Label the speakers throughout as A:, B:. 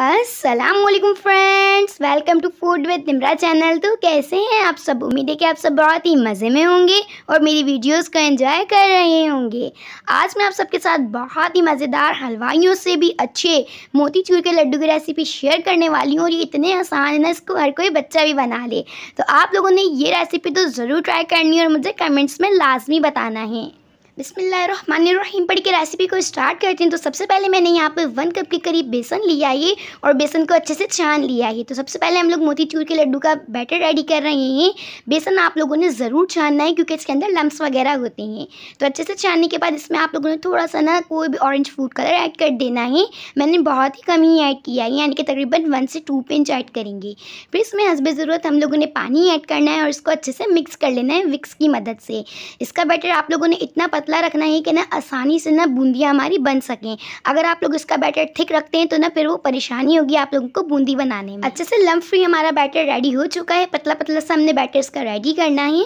A: Aslam friends welcome to food with Nimra channel तो कैसे हैं आप सब उम्मीद है कि आप सब बहुत ही मज़े में होंगे और मेरी वीडियोस को एंजॉय कर रहे होंगे आज मैं आप सबके साथ बहुत ही मज़ेदार हलवाइयों से भी अच्छे मोतीचूर के लड्डू की रेसिपी शेयर करने वाली हूँ और ये इतने आसान है ना इसको हर कोई बच्चा भी बना ले तो आप लोगों ने ये रेसिपी तो ज़रूर ट्राई करनी है और मुझे कमेंट्स में लाजमी बताना है बिसमीम पढ़ के रेसिपी को स्टार्ट करते हैं तो सबसे पहले मैंने यहाँ पे वन कप के करीब बेसन लिया है और बेसन को अच्छे से छान लिया है तो सबसे पहले हम लोग मोतीचूर के लड्डू का बैटर रेडी कर रहे हैं बेसन आप लोगों ने ज़रूर छानना है क्योंकि इसके अंदर लम्स वगैरह होते हैं तो अच्छे से छानने के बाद इसमें आप लोगों ने थोड़ा सा ना कोई भी ऑरेंज फूड कलर ऐड कर देना है मैंने बहुत ही कम ही ऐड किया है यानी कि तकरीबन वन से टू पिंच ऐड करेंगे फिर इसमें हंसब ज़रूरत हम लोगों ने पानी ऐड करना है और इसको अच्छे से मिक्स कर लेना है विक्स की मदद से इसका बैटर आप लोगों ने इतना पतला रखना है कि ना आसानी से ना बूंदियाँ हमारी बन सकें अगर आप लोग इसका बैटर थिक रखते हैं तो ना फिर वो परेशानी होगी आप लोगों को बूंदी बनाने में अच्छे से लम्फ फ्री हमारा बैटर रेडी हो चुका है पतला पतला सा हमने बैटर इसका रेडी करना है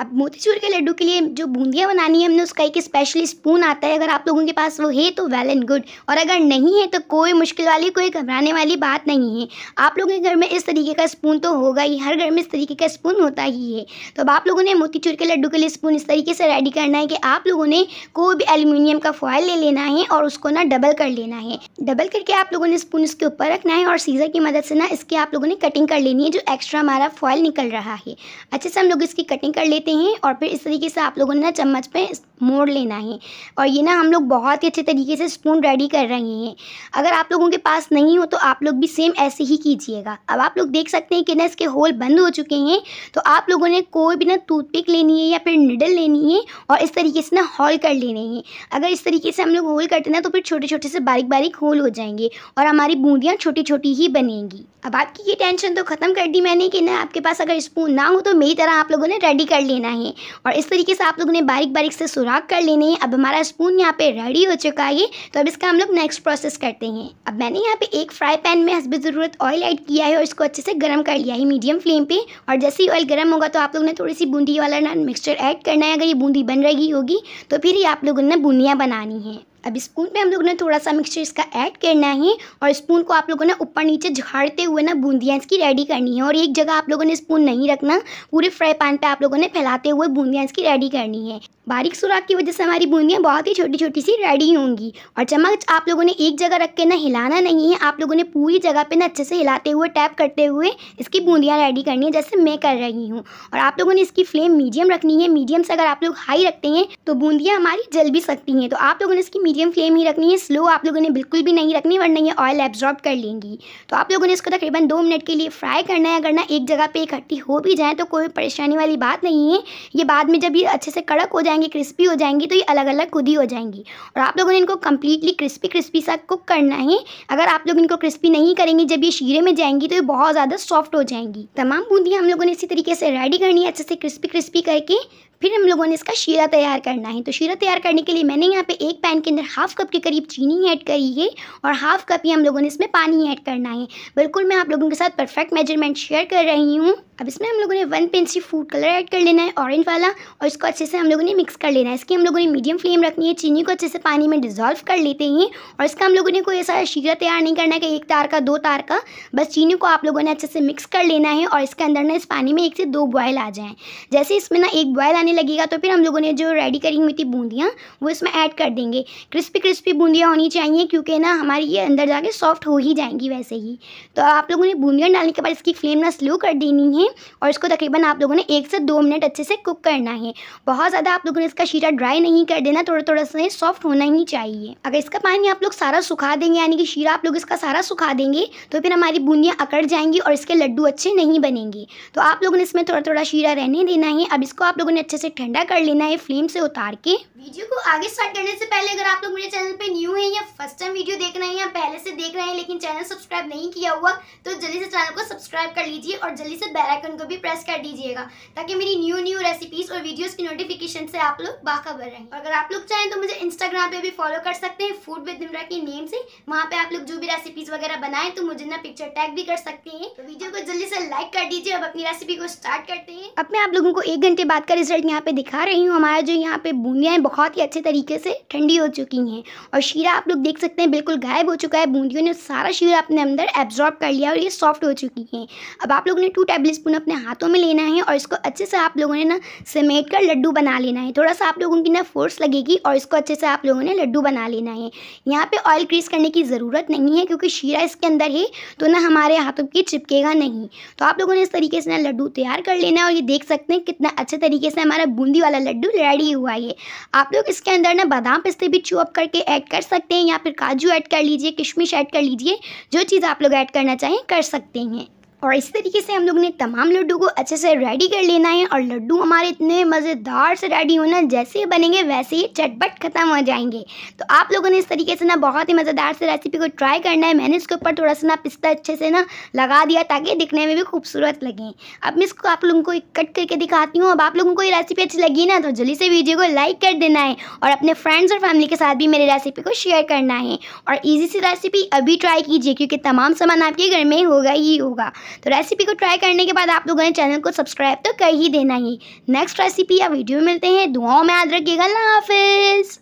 A: अब मोतीचूर के लड्डू के लिए जो बूंदियाँ बनानी है हमने उसका एक स्पेशल स्पून आता है अगर आप लोगों के पास वो है तो वेल एंड गुड और अगर नहीं है तो कोई मुश्किल वाली कोई घबराने वाली बात नहीं है आप लोगों के घर में इस तरीके का स्पून तो होगा ही हर घर में इस तरीके का स्पून होता ही है तो अब आप लोगों ने मोतीचूर के लड्डू के लिए स्पून इस तरीके से रेडी करना है कि आप लोगों ने कोई भी एल्यूमिनियम का फॉयल ले लेना है और उसको ना डबल कर लेना है डबल करके आप लोगों ने स्पून इसके ऊपर रखना है और सीज़र की मदद से ना इसकी आप लोगों ने कटिंग कर लेनी है जो एक्स्ट्रा हमारा फॉयल निकल रहा है अच्छे से हम लोग इसकी कटिंग कर लेते लेते हैं और फिर इस तरीके से आप लोगों ने ना चम्मच पे मोड़ लेना है और ये ना हम लोग बहुत ही अच्छे तरीके से स्पून रेडी कर रहे हैं अगर आप लोगों के पास नहीं हो तो आप लोग भी सेम ऐसे ही कीजिएगा अब आप लोग देख सकते हैं कि ना इसके होल बंद हो चुके हैं तो आप लोगों ने कोई भी ना टूथपिक लेनी है या फिर निडल लेनी है और इस तरीके से ना हॉल कर लेने हैं अगर इस तरीके से हम लोग होल करते ना तो फिर छोटे छोटे से बारीक बारीक होल हो जाएंगे और हमारी बूंदियाँ छोटी छोटी ही बनेंगी अब आपकी ये टेंशन तो ख़त्म कर दी मैंने कि ना आपके पास अगर स्पून ना हो तो मेरी तरह आप लोगों ने रेडी कर लेना लेना है और इस तरीके से आप लोगों ने बारीक बारीक से सुराख कर लेने हैं अब हमारा स्पून यहाँ पे रेडी हो चुका है तो अब इसका हम लोग नेक्स्ट प्रोसेस करते हैं अब मैंने यहाँ पे एक फ्राई पैन में हंसबी ज़रूरत ऑयल ऐड किया है और इसको अच्छे से गर्म कर लिया है मीडियम फ्लेम पे और जैसे ही ऑयल गर्म होगा तो आप लोगों ने थोड़ी सी बूंदी वाला मिक्सचर ऐड करना है अगर ये बूंदी बन रही होगी तो फिर ही आप लोगों ने बूंदियाँ बनानी हैं अब स्पून पे हम लोगों ने थोड़ा सा मिक्सचर इसका ऐड करना है और स्पून को आप लोगों ने ऊपर नीचे झाड़ते हुए ना बूंदियाँ इसकी रेडी करनी है और एक जगह आप लोगों ने स्पून नहीं रखना पूरे फ्राई पैन पे आप लोगों ने फैलाते हुए बूंदियाँ इसकी रेडी करनी है बारीक सुराख की वजह से हमारी बूंदियाँ बहुत ही छोटी छोटी सी रेडी होंगी और चम्मच आप लोगों ने एक जगह रख के ना हिलाना नहीं है आप लोगों ने पूरी जगह पे ना अच्छे से हिलाते हुए टैप करते हुए इसकी बूंदियाँ रेडी करनी है जैसे मैं कर रही हूँ और आप लोगों ने इसकी फ्लेम मीडियम रखनी है मीडियम से अगर आप लोग हाई रखते हैं तो बूंदियाँ हमारी जल भी सकती हैं तो आप लोगों ने इसकी मीडियम फ्लेम ही रखनी है स्लो आप लोगों ने बिल्कुल भी नहीं रखनी वरना ये ऑयल एब्जॉर्ब कर लेंगी तो आप लोगों ने इसको तकरीबन दो मिनट के लिए फ्राई करना है अगर ना एक जगह पर इकट्ठी हो भी जाए तो कोई परेशानी वाली बात नहीं है ये बाद में जब ये अच्छे से कड़क हो जाए जाएंगी क्रिस्पी हो जाएंगी तो ये अलग अलग खुद ही हो जाएंगी और आप लोगों ने इनको कम्प्लीटली क्रिस्पी क्रिस्पी सा कुक करना है अगर आप लोग इनको क्रिस्पी नहीं करेंगे जब ये शीरे में जाएंगी तो ये बहुत ज़्यादा सॉफ्ट हो जाएंगी तमाम बूंदियाँ हम लोगों ने इसी तरीके से रेडी करनी है अच्छे से क्रिस्पी क्रिस्पी करके फिर हम लोगों ने इसका शीरा तैयार करना है तो शीरा तैयार करने के लिए मैंने यहाँ पे एक पैन के अंदर हाफ कप के करीब चीनी ऐड करी है और हाफ कप ही हम लोगों ने इसमें पानी ऐड करना है बिल्कुल मैं आप लोगों के साथ परफेक्ट मेजरमेंट शेयर कर रही हूँ अब इसमें हम लोगों ने one pencil food colour add कर लेना है ऑरेंज वाला और इसको अच्छे से हम लोगों ने मिक्स कर लेना है इसकी हम लोगों ने मीडियम फ्लेम रखनी है चीनी को अच्छे से पानी में डिजोल्व कर लेते हैं और इसका हम लोगों ने कोई ऐसा शीरा तैयार नहीं करना है कि एक तार का दो तार का बस चीनी को आप लोगों ने अच्छे से मिक्स कर लेना है और इसके अंदर ना इस पानी में एक से दो बॉयल आ जाएँ जैसे इसमें ना एक बॉयल आने लगेगा तो फिर हम लोगों ने जो रेडी करी हुई थी बूंदियाँ वो इसमें ऐड कर देंगे क्रिस्पी क्रिस्पी बूंदियाँ होनी चाहिए क्योंकि ना हमारी ये अंदर जाके सॉफ्ट हो ही जाएंगी वैसे ही तो आप लोगों ने बूंदियाँ डालने के बाद इसकी फ्लेम ना स्लो कर देनी है और इसको तकरीबन आप लोगों ने एक से दो मिनट अच्छे से कुक करना है बहुत ज़्यादा आप लोगों ने इसका शीरा ड्राई नहीं कर देना थोड़ा थोड़ा सा सॉफ्ट होना ही चाहिए अगर इसका पानी आप लोग सारा सुखा देंगे यानी कि शीरा आप लोग इसका सारा सुखा देंगे तो फिर हमारी बूंदियाँ अकड़ जाएंगी और इसके लड्डू अच्छे नहीं बनेंगे तो आप लोगों ने इसमें थोड़ा थोड़ा शीरा रहने देना है अब इसको आप लोगों ने अच्छे अच्छे से ठंडा कर लेना है फ्लेम से उतार के वीडियो को आगे स्टार्ट करने से पहले अगर आप लोग मेरे चैनल पे न्यू हैं या फर्स्ट टाइम वीडियो देख रहे हैं या पहले से देख रहे हैं लेकिन चैनल सब्सक्राइब नहीं किया हुआ तो जल्दी से चैनल को सब्सक्राइब कर लीजिए और जल्दी से बेलाइकन को भी प्रेस कर दीजिएगा ताकि मेरी न्यू न्यू रेसिपीज और वीडियोज की नोटिफिकेशन से आप लोग बाखबर रहें अगर आप लोग चाहें तो मुझे इंस्टाग्राम पे भी फॉलो कर सकते हैं फूड विद निमरा के नेम से वहाँ पे आप लोग जो भी रेसिपीज वगैरह बनाएं तो मुझे ना पिक्चर टैग भी कर सकते हैं वीडियो तो को जल्दी से लाइक कर दीजिए अब अपनी रेसिपी को स्टार्ट करते हैं अब मैं आप लोगों को एक घंटे बाद का रिजल्ट आपको यहाँ पे दिखा रही हूँ हमारा जो यहाँ पे बूंदियाँ हैं बहुत ही अच्छे तरीके से ठंडी हो चुकी हैं और शीरा आप लोग देख सकते हैं बिल्कुल गायब हो चुका है बूंदियों ने सारा शीरा अपने अंदर एब्जॉर्ब कर लिया और ये सॉफ्ट हो चुकी हैं अब आप लोगों ने टू टेबल स्पून अपने हाथों में लेना है और इसको अच्छे से आप लोगों ने ना समेट कर लड्डू बना लेना है थोड़ा सा आप लोगों की ना फोर्स लगेगी और इसको अच्छे से आप लोगों ने लड्डू बना लेना है यहाँ पर ऑयल क्रीज करने की ज़रूरत नहीं है क्योंकि शीरा इसके अंदर है तो ना हमारे हाथों की चिपकेगा नहीं तो आप लोगों ने इस तरीके से ना लड्डू तैयार कर लेना है और ये देख सकते हैं कितना अच्छे तरीके से हमारे हमारा बूंदी वाला लड्डू रेडी हुआ ये आप लोग इसके अंदर ना बादाम पिस्ते भी चूअप करके ऐड कर सकते हैं या फिर काजू ऐड कर लीजिए किशमिश ऐड कर लीजिए जो चीज़ आप लोग ऐड करना चाहें कर सकते हैं और इस तरीके से हम लोग ने तमाम लड्डू को अच्छे से रेडी कर लेना है और लड्डू हमारे इतने मज़ेदार से रेडी होना जैसे ही बनेंगे वैसे ही चटपट ख़त्म हो जाएंगे तो आप लोगों ने इस तरीके से ना बहुत ही मज़ेदार से रेसिपी को ट्राई करना है मैंने इसके ऊपर थोड़ा सा ना पिस्ता अच्छे से ना लगा दिया ताकि दिखने में भी खूबसूरत लगे अब मैं इसको आप लोगों को कट करके दिखाती हूँ अब आप लोगों को ये रेसिपी अच्छी लगी ना तो जल्दी से वीडियो को लाइक कर देना है और अपने फ्रेंड्स और फैमिली के साथ भी मेरी रेसिपी को शेयर करना है और ईजी सी रेसिपी अभी ट्राई कीजिए क्योंकि तमाम सामान आपके घर में होगा ही होगा तो रेसिपी को ट्राई करने के बाद आप लोगों ने चैनल को सब्सक्राइब तो कर ही देना ही नेक्स्ट रेसिपी या वीडियो में मिलते हैं दुआओं में याद रखिएगा अल्लाह हाफिज़